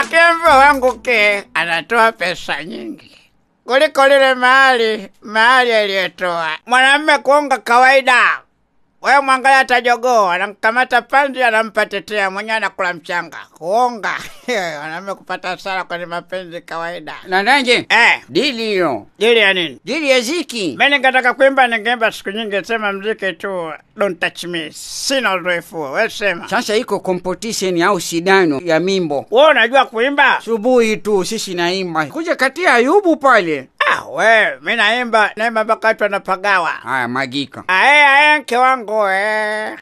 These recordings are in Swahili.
Akembe wangu ke anatoa pesa nyingi kuliko lile mahali mahali aliyetoa. mwanamume kuonga kawaida wewe mwangalia hata jogoo anamkamata panzi anampa tetea mwenyewe anakula mchanga kuonga wanaume kupata sara kwenye mapenzi kawaida nananje eh. dili hiyo dili ya nini dili ya ziki mi ningetaka kuimba ningeimba siku nyingi sema mziki tu don't touch me sina uzoefu we sema sasa iko competition au sidano ya mimbo we unajua kuimba subuhi tu sisi naimba kuja katia ayubu pale Ah, we, mimi naimba naimba mpaka watu wanapagawa. Haya, magika. Aye, aye, mke wangu we.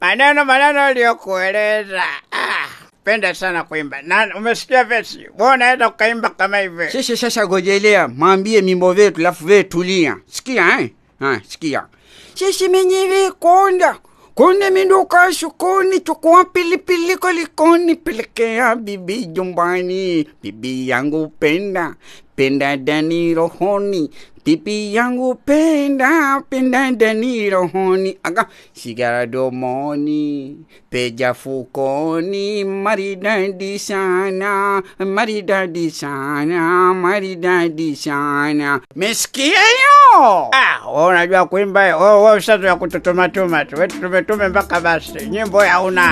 Maneno maneno aliyokueleza. Ah, penda sana kuimba. Na umesikia vesi? Wewe unaenda kukaimba kama hivi. Sisi sasa gojelea, mwambie mimbo vetu lafu wewe tulia. Sikia eh? Ha, sikia. Sisi menyewe konda. Kone minduka shukoni, chukua pilipili kolikoni, pelekea bibi jumbani, bibi yangu penda, penda dani rohoni pipi yangu penda penda dani rohoni aga sigara domoni peja fukoni maridadi sana maridadi sana maridadi sana mesikia hiyo ah, ah unajua kuimba oh, oh, sasa ya kututumatuma tu wetu tumetume mpaka basi nyimbo ya una